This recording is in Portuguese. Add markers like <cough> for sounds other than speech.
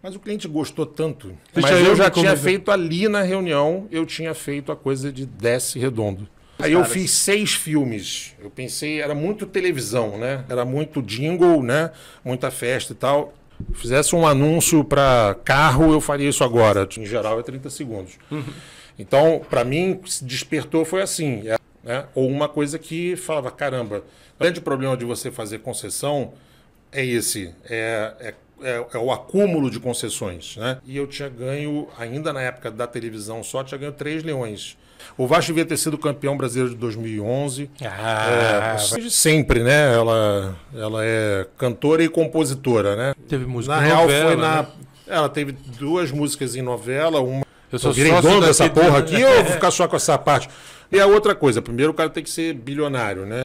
Mas o cliente gostou tanto. Mas eu, eu já tinha feito ali na reunião, eu tinha feito a coisa de desce redondo. Aí eu fiz seis filmes. Eu pensei, era muito televisão, né? Era muito jingle, né? Muita festa e tal. Fizesse um anúncio para carro, eu faria isso agora. Em geral é 30 segundos. Uhum. Então, para mim, se despertou foi assim. É, né? Ou uma coisa que falava, caramba, o grande problema de você fazer concessão é esse. é, é é, é, o acúmulo de concessões, né? E eu tinha ganho, ainda na época da televisão só, tinha ganho três leões. O Vasco devia ter sido campeão brasileiro de 2011. Ah, é, sempre, né? Ela, ela é cantora e compositora, né? Teve música na real, novela, foi na. Né? Ela teve duas músicas em novela, uma. Eu sou eu virei dono dessa porra aqui <laughs> é. eu vou ficar só com essa parte? E a outra coisa, primeiro o cara tem que ser bilionário, né?